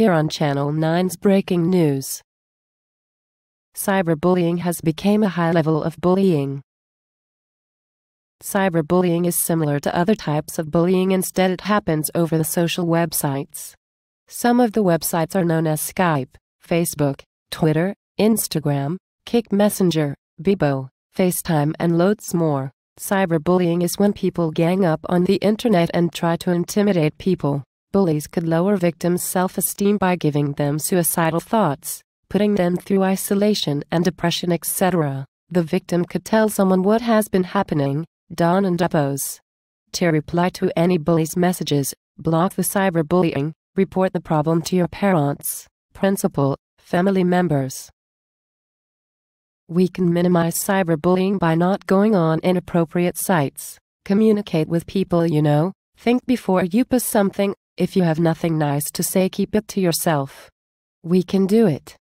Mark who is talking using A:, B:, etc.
A: Here on Channel 9's Breaking News. Cyberbullying has become a high level of bullying. Cyberbullying is similar to other types of bullying instead it happens over the social websites. Some of the websites are known as Skype, Facebook, Twitter, Instagram, Kick Messenger, Bebo, FaceTime and loads more. Cyberbullying is when people gang up on the internet and try to intimidate people. Bullies could lower victims' self esteem by giving them suicidal thoughts, putting them through isolation and depression, etc. The victim could tell someone what has been happening, Don and Depos. To reply to any bully's messages, block the cyberbullying, report the problem to your parents, principal, family members. We can minimize cyberbullying by not going on inappropriate sites. Communicate with people you know. Think before you post something if you have nothing nice to say, keep it to yourself. We can do it.